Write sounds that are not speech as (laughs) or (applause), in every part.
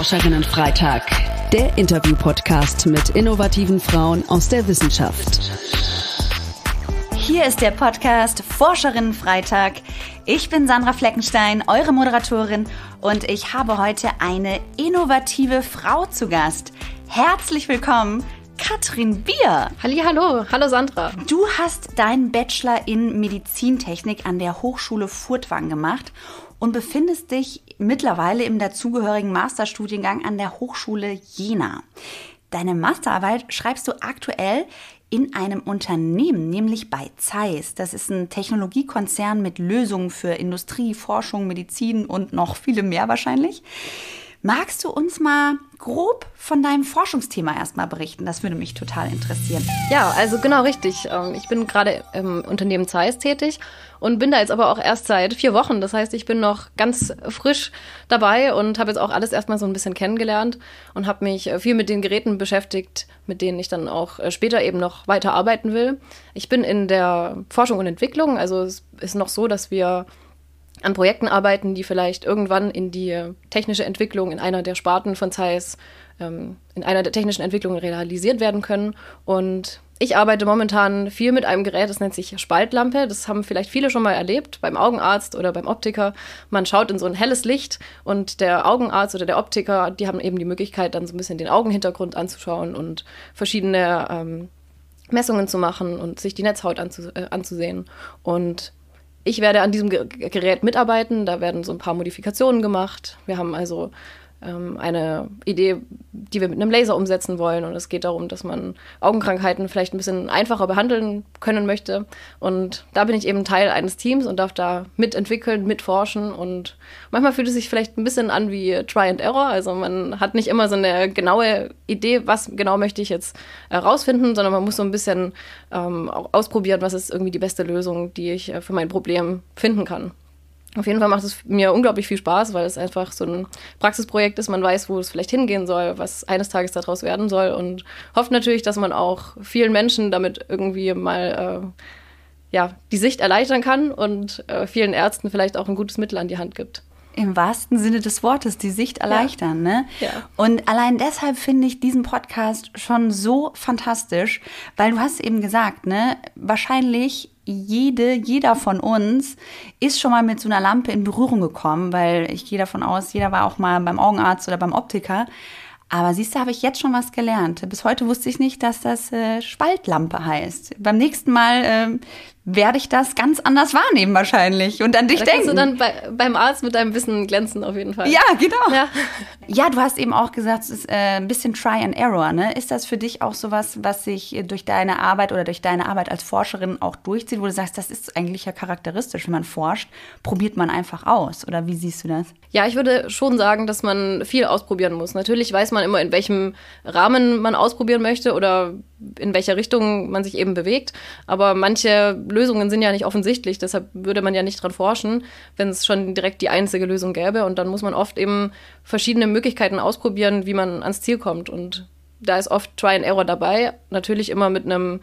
Forscherinnenfreitag, der Interview-Podcast mit innovativen Frauen aus der Wissenschaft. Hier ist der Podcast Forscherinnenfreitag. Ich bin Sandra Fleckenstein, eure Moderatorin, und ich habe heute eine innovative Frau zu Gast. Herzlich willkommen, Katrin Bier. Halli, hallo, hallo Sandra. Du hast deinen Bachelor in Medizintechnik an der Hochschule Furtwang gemacht und befindest dich mittlerweile im dazugehörigen Masterstudiengang an der Hochschule Jena. Deine Masterarbeit schreibst du aktuell in einem Unternehmen, nämlich bei Zeiss. Das ist ein Technologiekonzern mit Lösungen für Industrie, Forschung, Medizin und noch viele mehr wahrscheinlich. Magst du uns mal grob von deinem Forschungsthema erstmal berichten. Das würde mich total interessieren. Ja, also genau richtig. Ähm, ich bin gerade im Unternehmen Zeiss tätig und bin da jetzt aber auch erst seit vier Wochen. Das heißt, ich bin noch ganz frisch dabei und habe jetzt auch alles erstmal so ein bisschen kennengelernt und habe mich äh, viel mit den Geräten beschäftigt, mit denen ich dann auch äh, später eben noch weiter arbeiten will. Ich bin in der Forschung und Entwicklung. Also es ist noch so, dass wir an Projekten arbeiten, die vielleicht irgendwann in die technische Entwicklung in einer der Sparten von Zeiss, ähm, in einer der technischen Entwicklungen realisiert werden können. Und ich arbeite momentan viel mit einem Gerät, das nennt sich Spaltlampe. Das haben vielleicht viele schon mal erlebt beim Augenarzt oder beim Optiker. Man schaut in so ein helles Licht und der Augenarzt oder der Optiker, die haben eben die Möglichkeit, dann so ein bisschen den Augenhintergrund anzuschauen und verschiedene ähm, Messungen zu machen und sich die Netzhaut anzu äh, anzusehen. Und ich werde an diesem Gerät mitarbeiten. Da werden so ein paar Modifikationen gemacht. Wir haben also ähm, eine Idee, die wir mit einem Laser umsetzen wollen. Und es geht darum, dass man Augenkrankheiten vielleicht ein bisschen einfacher behandeln können möchte. Und da bin ich eben Teil eines Teams und darf da mitentwickeln, mitforschen. Und manchmal fühlt es sich vielleicht ein bisschen an wie Try and Error. Also man hat nicht immer so eine genaue Idee, was genau möchte ich jetzt herausfinden, äh, sondern man muss so ein bisschen ähm, ausprobieren, was ist irgendwie die beste Lösung, die ich äh, für mein Problem finden kann. Auf jeden Fall macht es mir unglaublich viel Spaß, weil es einfach so ein Praxisprojekt ist. Man weiß, wo es vielleicht hingehen soll, was eines Tages daraus werden soll und hofft natürlich, dass man auch vielen Menschen damit irgendwie mal äh, ja, die Sicht erleichtern kann und äh, vielen Ärzten vielleicht auch ein gutes Mittel an die Hand gibt. Im wahrsten Sinne des Wortes, die Sicht erleichtern. Ja. Ne? Ja. Und allein deshalb finde ich diesen Podcast schon so fantastisch, weil du hast eben gesagt, ne, wahrscheinlich jede, jeder von uns ist schon mal mit so einer Lampe in Berührung gekommen, weil ich gehe davon aus, jeder war auch mal beim Augenarzt oder beim Optiker. Aber siehst du, habe ich jetzt schon was gelernt. Bis heute wusste ich nicht, dass das äh, Spaltlampe heißt. Beim nächsten Mal äh, werde ich das ganz anders wahrnehmen wahrscheinlich und an dich da denken. Kannst du dann bei, beim Arzt mit deinem Wissen glänzen auf jeden Fall. Ja, genau. Ja, ja du hast eben auch gesagt, es ist äh, ein bisschen Try and Error. Ne? Ist das für dich auch sowas, was sich äh, durch deine Arbeit oder durch deine Arbeit als Forscherin auch durchzieht, wo du sagst, das ist eigentlich ja charakteristisch, wenn man forscht, probiert man einfach aus oder wie siehst du das? Ja, ich würde schon sagen, dass man viel ausprobieren muss. Natürlich weiß man immer, in welchem Rahmen man ausprobieren möchte oder in welcher Richtung man sich eben bewegt, aber manche Lösungen Lösungen sind ja nicht offensichtlich, deshalb würde man ja nicht dran forschen, wenn es schon direkt die einzige Lösung gäbe. Und dann muss man oft eben verschiedene Möglichkeiten ausprobieren, wie man ans Ziel kommt. Und da ist oft Try and Error dabei, natürlich immer mit einem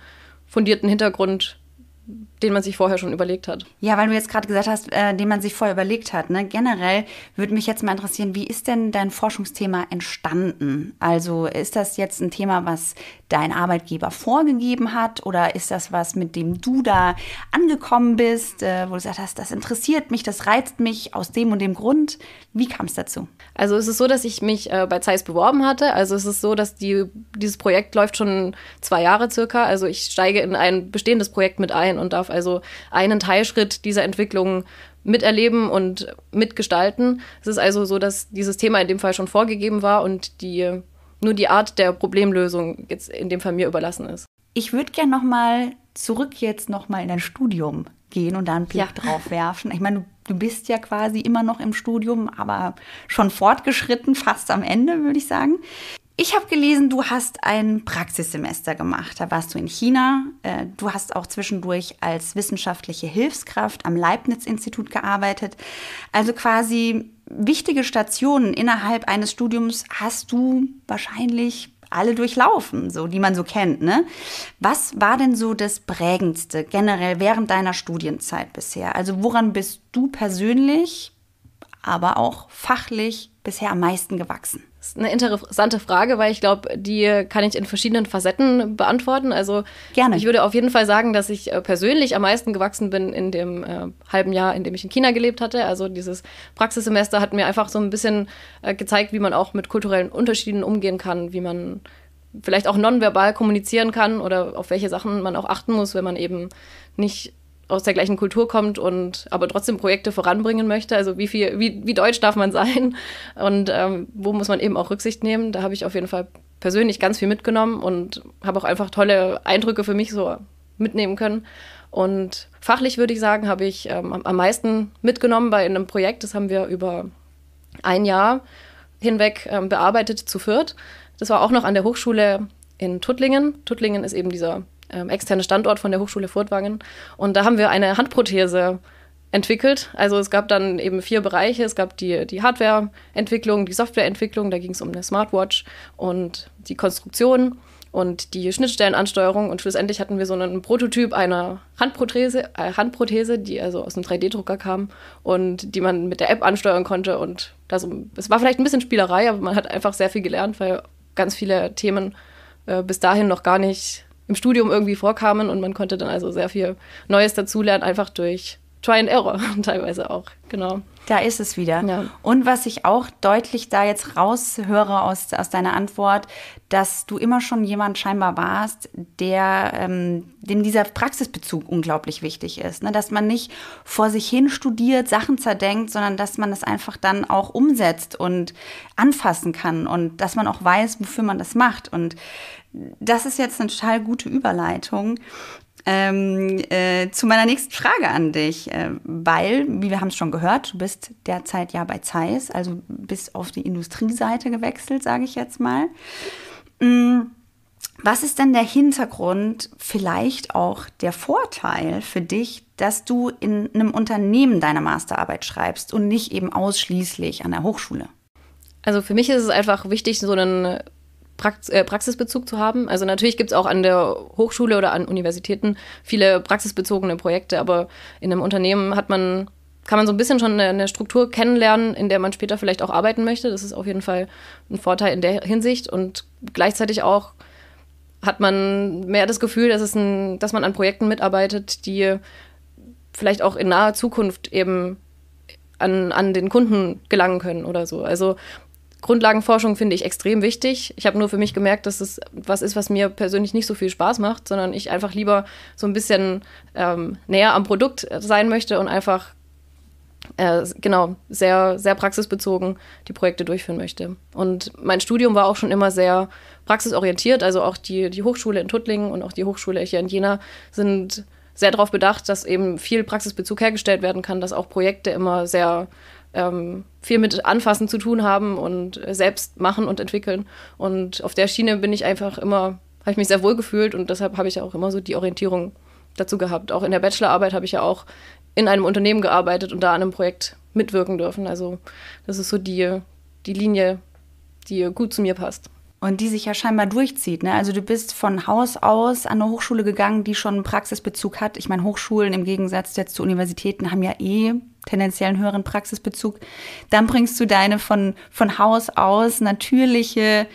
fundierten Hintergrund den man sich vorher schon überlegt hat. Ja, weil du jetzt gerade gesagt hast, äh, den man sich vorher überlegt hat. Ne? Generell würde mich jetzt mal interessieren, wie ist denn dein Forschungsthema entstanden? Also ist das jetzt ein Thema, was dein Arbeitgeber vorgegeben hat? Oder ist das was, mit dem du da angekommen bist, äh, wo du gesagt hast, das interessiert mich, das reizt mich aus dem und dem Grund? Wie kam es dazu? Also es ist so, dass ich mich äh, bei Zeiss beworben hatte. Also es ist so, dass die, dieses Projekt läuft schon zwei Jahre circa. Also ich steige in ein bestehendes Projekt mit ein und darf also einen Teilschritt dieser Entwicklung miterleben und mitgestalten. Es ist also so, dass dieses Thema in dem Fall schon vorgegeben war und die nur die Art der Problemlösung jetzt in dem Fall mir überlassen ist. Ich würde gerne nochmal zurück jetzt nochmal in dein Studium gehen und da einen Blick ja. drauf werfen. Ich meine, du, bist ja quasi immer noch im Studium, aber schon fortgeschritten, fast am Ende, würde ich sagen. Ich habe gelesen, du hast ein Praxissemester gemacht. Da warst du in China. Äh, du hast auch zwischendurch als wissenschaftliche Hilfskraft am Leibniz-Institut gearbeitet. Also quasi wichtige Stationen innerhalb eines Studiums hast du wahrscheinlich alle durchlaufen, so die man so kennt. Ne? Was war denn so das prägendste generell während deiner Studienzeit bisher? Also woran bist du persönlich, aber auch fachlich bisher am meisten gewachsen? ist eine interessante Frage, weil ich glaube, die kann ich in verschiedenen Facetten beantworten. Also Gerne. ich würde auf jeden Fall sagen, dass ich äh, persönlich am meisten gewachsen bin in dem äh, halben Jahr, in dem ich in China gelebt hatte. Also dieses Praxissemester hat mir einfach so ein bisschen äh, gezeigt, wie man auch mit kulturellen Unterschieden umgehen kann, wie man vielleicht auch nonverbal kommunizieren kann oder auf welche Sachen man auch achten muss, wenn man eben nicht aus der gleichen Kultur kommt und aber trotzdem Projekte voranbringen möchte. Also wie viel, wie, wie deutsch darf man sein und ähm, wo muss man eben auch Rücksicht nehmen. Da habe ich auf jeden Fall persönlich ganz viel mitgenommen und habe auch einfach tolle Eindrücke für mich so mitnehmen können. Und fachlich würde ich sagen, habe ich ähm, am meisten mitgenommen bei einem Projekt. Das haben wir über ein Jahr hinweg ähm, bearbeitet zu viert. Das war auch noch an der Hochschule in Tuttlingen. Tuttlingen ist eben dieser ähm, externen Standort von der Hochschule Furtwangen. Und da haben wir eine Handprothese entwickelt. Also es gab dann eben vier Bereiche. Es gab die, die Hardwareentwicklung, die Softwareentwicklung, da ging es um eine Smartwatch und die Konstruktion und die Schnittstellenansteuerung. Und schlussendlich hatten wir so einen Prototyp einer Handprothese, äh, Handprothese die also aus einem 3D-Drucker kam und die man mit der App ansteuern konnte. Und das, es war vielleicht ein bisschen Spielerei, aber man hat einfach sehr viel gelernt, weil ganz viele Themen äh, bis dahin noch gar nicht im Studium irgendwie vorkamen und man konnte dann also sehr viel Neues dazulernen, einfach durch Try and Error (laughs) teilweise auch, genau. Da ist es wieder. Ja. Und was ich auch deutlich da jetzt raushöre aus, aus deiner Antwort, dass du immer schon jemand scheinbar warst, der, ähm, dem dieser Praxisbezug unglaublich wichtig ist. Ne? Dass man nicht vor sich hin studiert, Sachen zerdenkt, sondern dass man das einfach dann auch umsetzt und anfassen kann und dass man auch weiß, wofür man das macht. Und das ist jetzt eine total gute Überleitung ähm, äh, zu meiner nächsten Frage an dich, äh, weil, wie wir haben es schon gehört, du bist derzeit ja bei Zeiss, also bist auf die Industrieseite gewechselt, sage ich jetzt mal. Mhm. Was ist denn der Hintergrund, vielleicht auch der Vorteil für dich, dass du in einem Unternehmen deine Masterarbeit schreibst und nicht eben ausschließlich an der Hochschule? Also für mich ist es einfach wichtig, so einen Prax äh, Praxisbezug zu haben. Also natürlich gibt es auch an der Hochschule oder an Universitäten viele praxisbezogene Projekte, aber in einem Unternehmen hat man, kann man so ein bisschen schon eine, eine Struktur kennenlernen, in der man später vielleicht auch arbeiten möchte. Das ist auf jeden Fall ein Vorteil in der Hinsicht und gleichzeitig auch hat man mehr das Gefühl, dass, es ein, dass man an Projekten mitarbeitet, die vielleicht auch in naher Zukunft eben an, an den Kunden gelangen können oder so. Also Grundlagenforschung finde ich extrem wichtig. Ich habe nur für mich gemerkt, dass es was ist, was mir persönlich nicht so viel Spaß macht, sondern ich einfach lieber so ein bisschen ähm, näher am Produkt äh, sein möchte und einfach äh, genau sehr sehr praxisbezogen die Projekte durchführen möchte. Und mein Studium war auch schon immer sehr praxisorientiert. Also auch die die Hochschule in Tuttlingen und auch die Hochschule hier in Jena sind sehr darauf bedacht, dass eben viel Praxisbezug hergestellt werden kann, dass auch Projekte immer sehr ähm, viel mit Anfassen zu tun haben und äh, selbst machen und entwickeln. Und auf der Schiene bin ich einfach immer, habe ich mich sehr wohl gefühlt und deshalb habe ich auch immer so die Orientierung dazu gehabt. Auch in der Bachelorarbeit habe ich ja auch in einem Unternehmen gearbeitet und da an einem Projekt mitwirken dürfen. Also das ist so die, die Linie, die gut zu mir passt. Und die sich ja scheinbar durchzieht. Ne? Also du bist von Haus aus an eine Hochschule gegangen, die schon einen Praxisbezug hat. Ich meine, Hochschulen im Gegensatz jetzt zu Universitäten haben ja eh tendenziell einen höheren Praxisbezug, dann bringst du deine von, von Haus aus natürliche,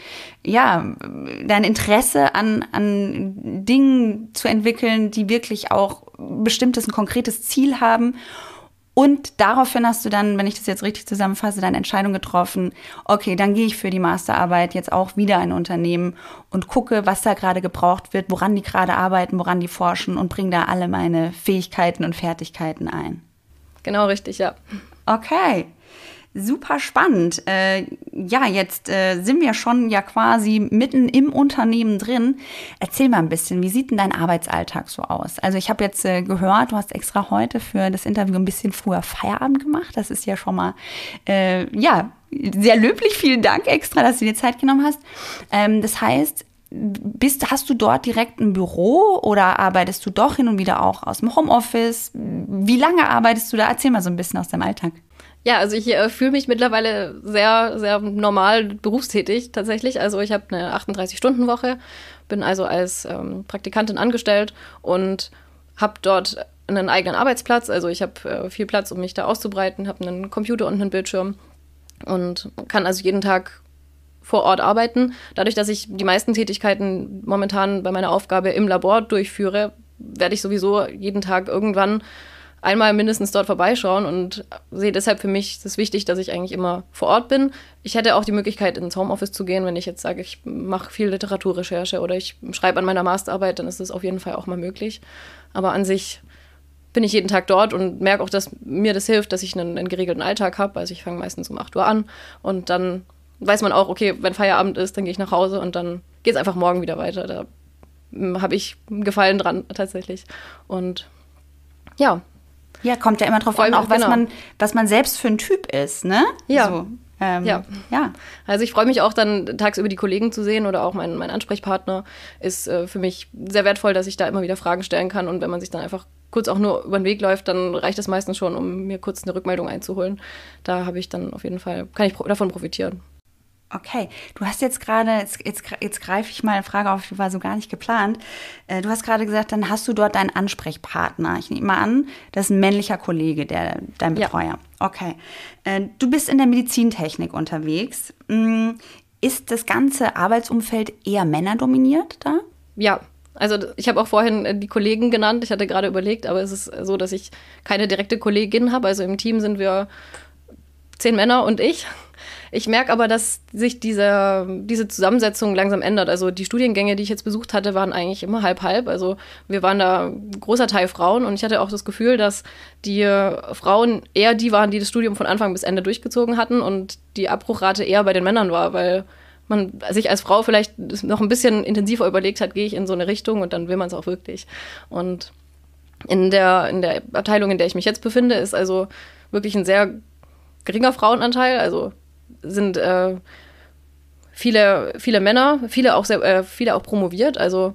ja, dein Interesse an, an Dingen zu entwickeln, die wirklich auch bestimmtes, ein konkretes Ziel haben. Und daraufhin hast du dann, wenn ich das jetzt richtig zusammenfasse, deine Entscheidung getroffen, okay, dann gehe ich für die Masterarbeit jetzt auch wieder ein Unternehmen und gucke, was da gerade gebraucht wird, woran die gerade arbeiten, woran die forschen und bringe da alle meine Fähigkeiten und Fertigkeiten ein. Genau richtig, ja. Okay. Super spannend. Äh, ja, jetzt äh, sind wir schon ja quasi mitten im Unternehmen drin. Erzähl mal ein bisschen, wie sieht denn dein Arbeitsalltag so aus? Also ich habe jetzt äh, gehört, du hast extra heute für das Interview ein bisschen früher Feierabend gemacht. Das ist ja schon mal, äh, ja, sehr löblich. Vielen Dank extra, dass du dir Zeit genommen hast. Ähm, das heißt, bist, hast du dort direkt ein Büro oder arbeitest du doch hin und wieder auch aus dem Homeoffice? Wie lange arbeitest du da? Erzähl mal so ein bisschen aus deinem Alltag. Ja, also ich äh, fühle mich mittlerweile sehr, sehr normal berufstätig tatsächlich. Also ich habe eine 38-Stunden-Woche, bin also als ähm, Praktikantin angestellt und habe dort einen eigenen Arbeitsplatz. Also ich habe äh, viel Platz, um mich da auszubreiten, habe einen Computer und einen Bildschirm und kann also jeden Tag vor Ort arbeiten. Dadurch, dass ich die meisten Tätigkeiten momentan bei meiner Aufgabe im Labor durchführe, werde ich sowieso jeden Tag irgendwann einmal mindestens dort vorbeischauen und sehe deshalb für mich das wichtig, dass ich eigentlich immer vor Ort bin. Ich hätte auch die Möglichkeit, ins Homeoffice zu gehen, wenn ich jetzt sage, ich mache viel Literaturrecherche oder ich schreibe an meiner Masterarbeit, dann ist das auf jeden Fall auch mal möglich. Aber an sich bin ich jeden Tag dort und merke auch, dass mir das hilft, dass ich einen, einen geregelten Alltag habe. Also ich fange meistens um 8 Uhr an und dann weiß man auch, okay, wenn Feierabend ist, dann gehe ich nach Hause und dann geht es einfach morgen wieder weiter. Da hm, habe ich Gefallen dran tatsächlich. Und ja, ja, kommt ja immer drauf an, auch was, genau. man, was man selbst für ein Typ ist, ne? Ja. So. Ähm, ja. ja. Also ich freue mich auch dann tagsüber die Kollegen zu sehen oder auch mein, mein Ansprechpartner ist äh, für mich sehr wertvoll, dass ich da immer wieder Fragen stellen kann und wenn man sich dann einfach kurz auch nur über den Weg läuft, dann reicht das meistens schon, um mir kurz eine Rückmeldung einzuholen. Da habe ich dann auf jeden Fall, kann ich pro davon profitieren. Okay, du hast jetzt gerade, jetzt, jetzt, jetzt greife ich mal eine Frage auf, die war so gar nicht geplant. Äh, du hast gerade gesagt, dann hast du dort deinen Ansprechpartner. Ich nehme mal an, das ist ein männlicher Kollege, der dein Betreuer. Ja. Okay. Äh, du bist in der Medizintechnik unterwegs. Mm, ist das ganze Arbeitsumfeld eher männerdominiert da? Ja, also ich habe auch vorhin die Kollegen genannt. Ich hatte gerade überlegt, aber es ist so, dass ich keine direkte Kollegin habe. Also im Team sind wir zehn Männer und ich. Ich merke aber, dass sich diese, diese Zusammensetzung langsam ändert. Also die Studiengänge, die ich jetzt besucht hatte, waren eigentlich immer halb-halb. Also wir waren da ein großer Teil Frauen und ich hatte auch das Gefühl, dass die äh, Frauen eher die waren, die das Studium von Anfang bis Ende durchgezogen hatten und die Abbruchrate eher bei den Männern war, weil man sich als Frau vielleicht noch ein bisschen intensiver überlegt hat, gehe ich in so eine Richtung und dann will man es auch wirklich. Und in der, in der Abteilung, in der ich mich jetzt befinde, ist also wirklich ein sehr geringer Frauenanteil, also sind äh, viele, viele Männer, viele auch, sehr, äh, viele auch promoviert. Also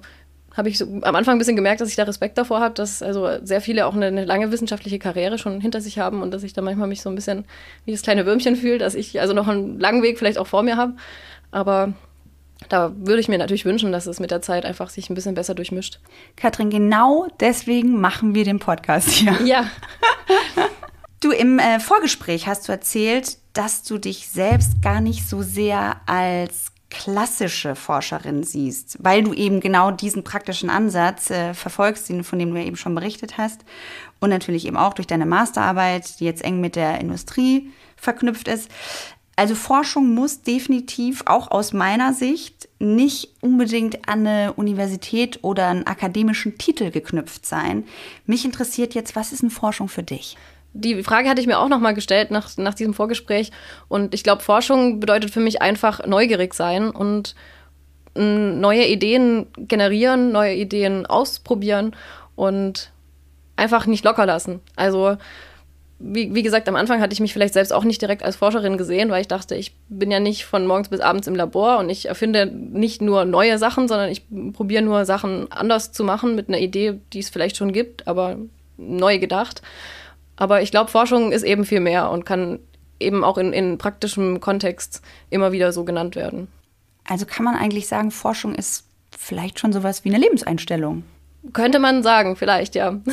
habe ich so am Anfang ein bisschen gemerkt, dass ich da Respekt davor habe, dass also sehr viele auch eine, eine, lange wissenschaftliche Karriere schon hinter sich haben und dass ich da manchmal mich so ein bisschen wie das kleine Würmchen fühle, dass ich also noch einen langen Weg vielleicht auch vor mir habe. Aber da würde ich mir natürlich wünschen, dass es mit der Zeit einfach sich ein bisschen besser durchmischt. Katrin, genau deswegen machen wir den Podcast hier. Ja. (laughs) Du, im äh, Vorgespräch hast du erzählt, dass du dich selbst gar nicht so sehr als klassische Forscherin siehst, weil du eben genau diesen praktischen Ansatz äh, verfolgst, den, von dem du ja eben schon berichtet hast und natürlich eben auch durch deine Masterarbeit, die jetzt eng mit der Industrie verknüpft ist. Also Forschung muss definitiv auch aus meiner Sicht nicht unbedingt an eine Universität oder einen akademischen Titel geknüpft sein. Mich interessiert jetzt, was ist eine Forschung für dich? die Frage hatte ich mir auch nochmal gestellt nach, nach diesem Vorgespräch. Und ich glaube, Forschung bedeutet für mich einfach neugierig sein und mm, neue Ideen generieren, neue Ideen ausprobieren und einfach nicht locker lassen. Also, wie, wie, gesagt, am Anfang hatte ich mich vielleicht selbst auch nicht direkt als Forscherin gesehen, weil ich dachte, ich bin ja nicht von morgens bis abends im Labor und ich erfinde nicht nur neue Sachen, sondern ich probiere nur Sachen anders zu machen mit einer Idee, die es vielleicht schon gibt, aber neu gedacht. Aber ich glaube, Forschung ist eben viel mehr und kann eben auch in, in praktischem Kontext immer wieder so genannt werden. Also kann man eigentlich sagen, Forschung ist vielleicht schon sowas wie eine Lebenseinstellung. Könnte man sagen, vielleicht, ja. (laughs)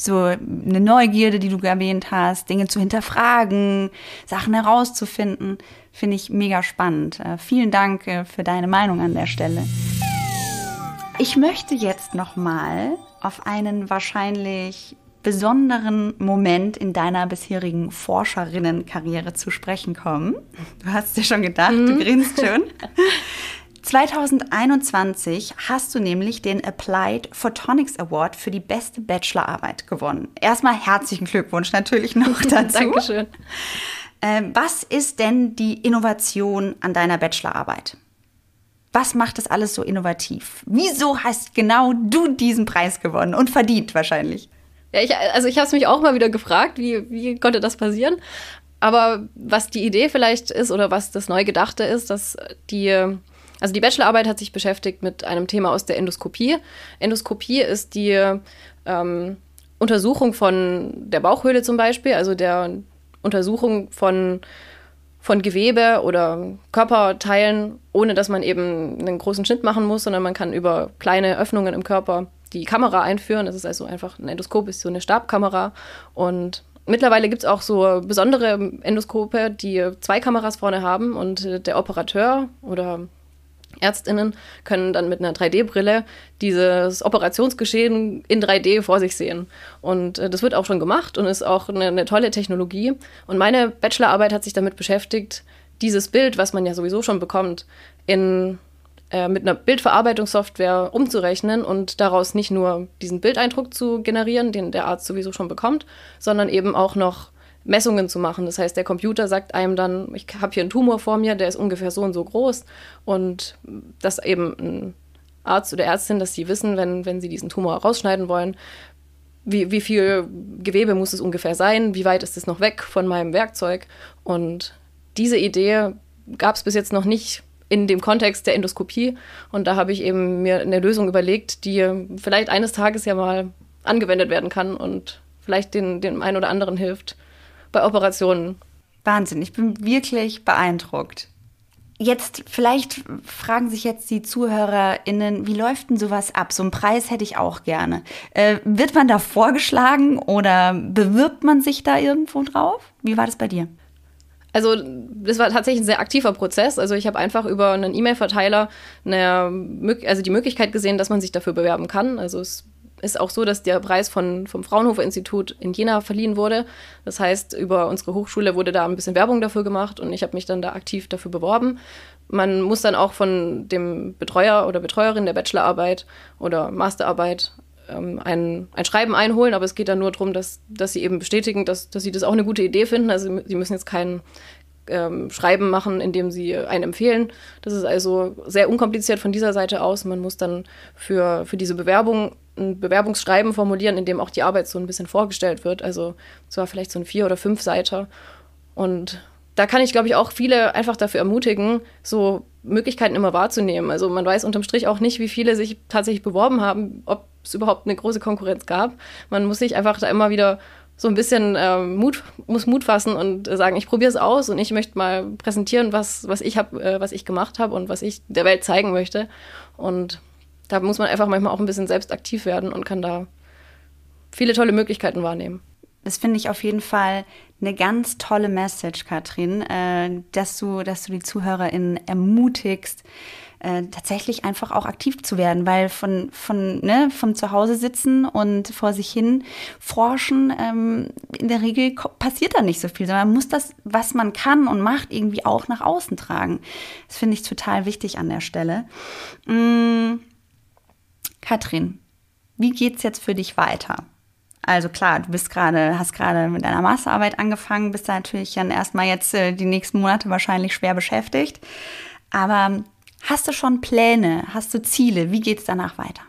So eine Neugierde, die du erwähnt hast, Dinge zu hinterfragen, Sachen herauszufinden, finde ich mega spannend. Äh, vielen Dank äh, für deine Meinung an der Stelle. Ich möchte jetzt nochmal auf einen wahrscheinlich besonderen Moment in deiner bisherigen Forscherinnenkarriere zu sprechen kommen. Du hast dir schon gedacht, mhm. du grinst schon. 2021 (laughs) hast du nämlich den Applied Photonics Award für die beste Bachelorarbeit gewonnen. Erstmal herzlichen Glückwunsch natürlich noch (laughs) dazu. Dankeschön. Äh, was ist denn die Innovation an deiner Bachelorarbeit? Was macht das alles so innovativ? Wieso hast genau du diesen Preis gewonnen und verdient wahrscheinlich? Ja, ich, also ich habe es mich auch mal wieder gefragt, wie, wie konnte das passieren? Aber was die Idee vielleicht ist oder was das Neugedachte ist, dass die, also die Bachelorarbeit hat sich beschäftigt mit einem Thema aus der Endoskopie. Endoskopie ist die ähm, Untersuchung von der Bauchhöhle zum Beispiel, also der Untersuchung von, von Gewebe oder Körperteilen, ohne dass man eben einen großen Schnitt machen muss, sondern man kann über kleine Öffnungen im Körper die Kamera einführen. Das ist also einfach ein Endoskop, ist so eine Stabkamera. Und mittlerweile gibt es auch so besondere Endoskope, die zwei Kameras vorne haben und äh, der Operateur oder Ärztinnen können dann mit einer 3D-Brille dieses Operationsgeschehen in 3D vor sich sehen. Und äh, das wird auch schon gemacht und ist auch eine, eine tolle Technologie. Und meine Bachelorarbeit hat sich damit beschäftigt, dieses Bild, was man ja sowieso schon bekommt, in äh, mit einer Bildverarbeitungssoftware umzurechnen und daraus nicht nur diesen Bildeindruck zu generieren, den der Arzt sowieso schon bekommt, sondern eben auch noch Messungen zu machen. Das heißt, der Computer sagt einem dann, ich habe hier einen Tumor vor mir, der ist ungefähr so und so groß und dass eben ein Arzt oder Ärztin, dass sie wissen, wenn, wenn sie diesen Tumor rausschneiden wollen, wie, wie viel Gewebe muss es ungefähr sein, wie weit ist es noch weg von meinem Werkzeug und diese Idee gab es bis jetzt noch nicht in dem Kontext der Endoskopie. Und da habe ich eben mir eine Lösung überlegt, die vielleicht eines Tages ja mal angewendet werden kann und vielleicht den, dem einen oder anderen hilft bei Operationen. Wahnsinn, ich bin wirklich beeindruckt. Jetzt, vielleicht fragen sich jetzt die ZuhörerInnen, wie läuft denn sowas ab? So einen Preis hätte ich auch gerne. Äh, wird man da vorgeschlagen oder bewirbt man sich da irgendwo drauf? Wie war das bei dir? Also das war tatsächlich ein sehr aktiver Prozess. Also ich habe einfach über einen E-Mail-Verteiler also die Möglichkeit gesehen, dass man sich dafür bewerben kann. Also es ist auch so, dass der Preis von, vom Fraunhofer-Institut in Jena verliehen wurde. Das heißt, über unsere Hochschule wurde da ein bisschen Werbung dafür gemacht und ich habe mich dann da aktiv dafür beworben. Man muss dann auch von dem Betreuer oder Betreuerin der Bachelorarbeit oder Masterarbeit ähm, ein, ein Schreiben einholen, aber es geht dann nur darum, dass, dass sie eben bestätigen, dass, dass sie das auch eine gute Idee finden. Also sie müssen jetzt kein ähm, Schreiben machen, in dem sie einen empfehlen. Das ist also sehr unkompliziert von dieser Seite aus. Man muss dann für, für diese Bewerbung ein Bewerbungsschreiben formulieren, in dem auch die Arbeit so ein bisschen vorgestellt wird. Also zwar vielleicht so ein Vier- oder Fünf-Seiter. Und da kann ich, glaube ich, auch viele einfach dafür ermutigen, so Möglichkeiten immer wahrzunehmen. Also man weiß unterm Strich auch nicht, wie viele sich tatsächlich beworben haben, ob es überhaupt eine große Konkurrenz gab. Man muss sich einfach da immer wieder so ein bisschen äh, Mut, muss Mut fassen und sagen, ich probiere es aus und ich möchte mal präsentieren, was, was ich habe, äh, was ich gemacht habe und was ich der Welt zeigen möchte. Und da muss man einfach manchmal auch ein bisschen selbst aktiv werden und kann da viele tolle Möglichkeiten wahrnehmen. Das finde ich auf jeden Fall eine ganz tolle Message, Katrin, äh, dass, du, dass du die ZuhörerInnen ermutigst, äh, tatsächlich einfach auch aktiv zu werden, weil von, von, ne, von zu Hause sitzen und vor sich hin forschen, ähm, in der Regel passiert da nicht so viel, sondern man muss das, was man kann und macht, irgendwie auch nach außen tragen. Das finde ich total wichtig an der Stelle. Mhm. Katrin, wie geht's jetzt für dich weiter? Also klar, du bist gerade, hast gerade mit deiner Masterarbeit angefangen, bist da natürlich dann erstmal jetzt äh, die nächsten Monate wahrscheinlich schwer beschäftigt. Aber Hast du schon Pläne? Hast du Ziele? Wie geht es danach weiter?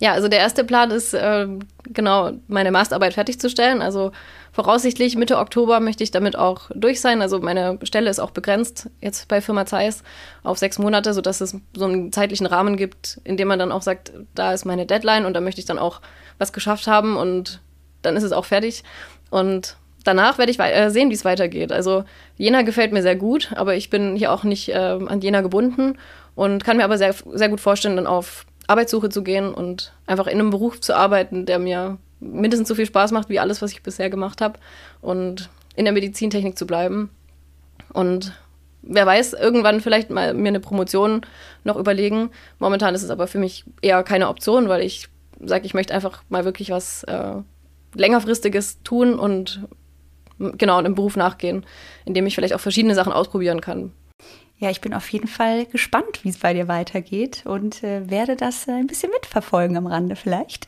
Ja, also der erste Plan ist, äh, genau, meine Masterarbeit fertigzustellen. Also voraussichtlich Mitte Oktober möchte ich damit auch durch sein. Also meine Stelle ist auch begrenzt jetzt bei Firma Zeiss auf sechs Monate, sodass es so einen zeitlichen Rahmen gibt, in dem man dann auch sagt, da ist meine Deadline und da möchte ich dann auch was geschafft haben und dann ist es auch fertig. Und danach werde ich äh, sehen, wie es weitergeht. Also Jena gefällt mir sehr gut, aber ich bin hier auch nicht äh, an Jena gebunden und kann mir aber sehr, sehr gut vorstellen, dann auf Arbeitssuche zu gehen und einfach in einem Beruf zu arbeiten, der mir mindestens so viel Spaß macht wie alles, was ich bisher gemacht habe. Und in der Medizintechnik zu bleiben. Und wer weiß, irgendwann vielleicht mal mir eine Promotion noch überlegen. Momentan ist es aber für mich eher keine Option, weil ich sage, ich möchte einfach mal wirklich was äh, längerfristiges tun und genau einem Beruf nachgehen, in dem ich vielleicht auch verschiedene Sachen ausprobieren kann ja, ich bin auf jeden Fall gespannt, wie es bei dir weitergeht und äh, werde das äh, ein bisschen mitverfolgen am Rande vielleicht.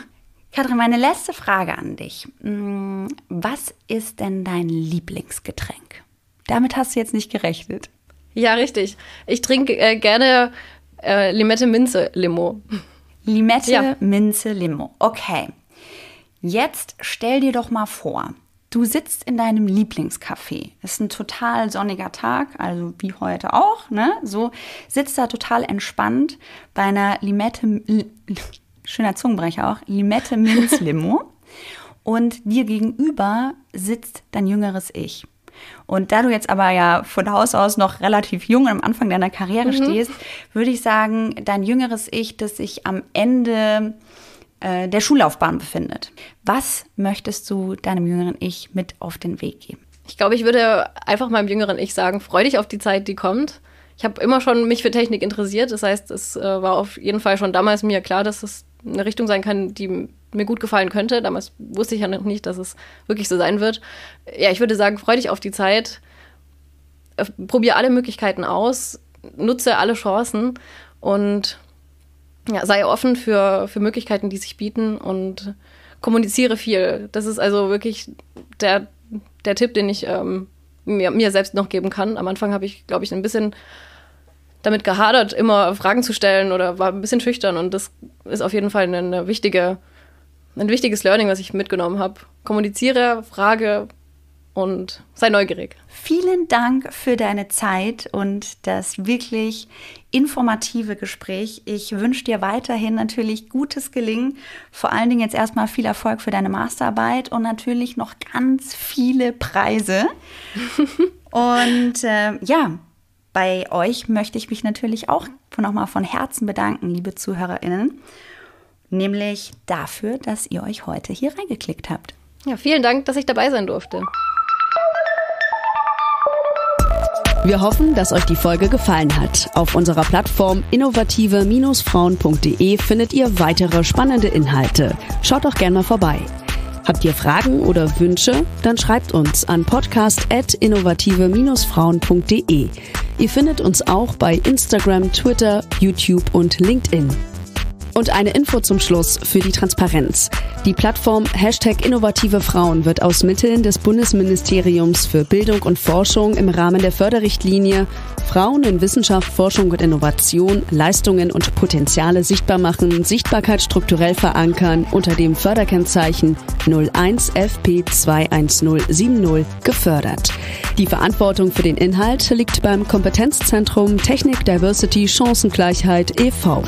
(laughs) Katrin, meine letzte Frage an dich. Mm, was ist denn dein Lieblingsgetränk? Damit hast du jetzt nicht gerechnet. Ja, richtig. Ich trinke äh, gerne äh, Limette Minze Limo. Limette ja. Minze Limo. Okay. Jetzt stell dir doch mal vor, Du sitzt in deinem Lieblingscafé. Es ist ein total sonniger Tag, also wie heute auch, ne? So sitzt da total entspannt bei einer Limette schöner Zungenbrecher auch, Limette Minz Limo (laughs) und dir gegenüber sitzt dein jüngeres Ich. Und da du jetzt aber ja von Haus aus noch relativ jung am Anfang deiner Karriere mhm. stehst, würde ich sagen, dein jüngeres Ich, das sich am Ende äh, der Schullaufbahn befindet. Was möchtest du deinem jüngeren Ich mit auf den Weg geben? Ich glaube, ich würde einfach meinem jüngeren Ich sagen, freu dich auf die Zeit, die kommt. Ich habe immer schon mich für Technik interessiert. Das heißt, es äh, war auf jeden Fall schon damals mir klar, dass es eine Richtung sein kann, die mir gut gefallen könnte. Damals wusste ich ja noch nicht, dass es wirklich so sein wird. Ja, ich würde sagen, freu dich auf die Zeit. Äh, probier alle Möglichkeiten aus. Nutze alle Chancen. Und ja, sei offen für, für Möglichkeiten, die sich bieten und kommuniziere viel. Das ist also wirklich der, der Tipp, den ich ähm, mir, mir selbst noch geben kann. Am Anfang habe ich, glaube ich, ein bisschen damit gehadert, immer Fragen zu stellen oder war ein bisschen schüchtern und das ist auf jeden Fall eine, eine wichtige, ein wichtiges Learning, was ich mitgenommen habe. Kommuniziere, frage, und sei neugierig. Vielen Dank für deine Zeit und das wirklich informative Gespräch. Ich wünsche dir weiterhin natürlich gutes Gelingen, vor allen Dingen jetzt erstmal viel Erfolg für deine Masterarbeit und natürlich noch ganz viele Preise. (laughs) und äh, ja, bei euch möchte ich mich natürlich auch nochmal von Herzen bedanken, liebe Zuhörerinnen, nämlich dafür, dass ihr euch heute hier reingeklickt habt. Ja, vielen Dank, dass ich dabei sein durfte. Wir hoffen, dass euch die Folge gefallen hat. Auf unserer Plattform innovative-frauen.de findet ihr weitere spannende Inhalte. Schaut doch gerne mal vorbei. Habt ihr Fragen oder Wünsche? Dann schreibt uns an podcast.innovative-frauen.de. Ihr findet uns auch bei Instagram, Twitter, YouTube und LinkedIn. Und eine Info zum Schluss für die Transparenz. Die Plattform Hashtag Innovative Frauen wird aus Mitteln des Bundesministeriums für Bildung und Forschung im Rahmen der Förderrichtlinie Frauen in Wissenschaft, Forschung und Innovation, Leistungen und Potenziale sichtbar machen, Sichtbarkeit strukturell verankern unter dem Förderkennzeichen 01FP21070 gefördert. Die Verantwortung für den Inhalt liegt beim Kompetenzzentrum Technik, Diversity, Chancengleichheit e.V.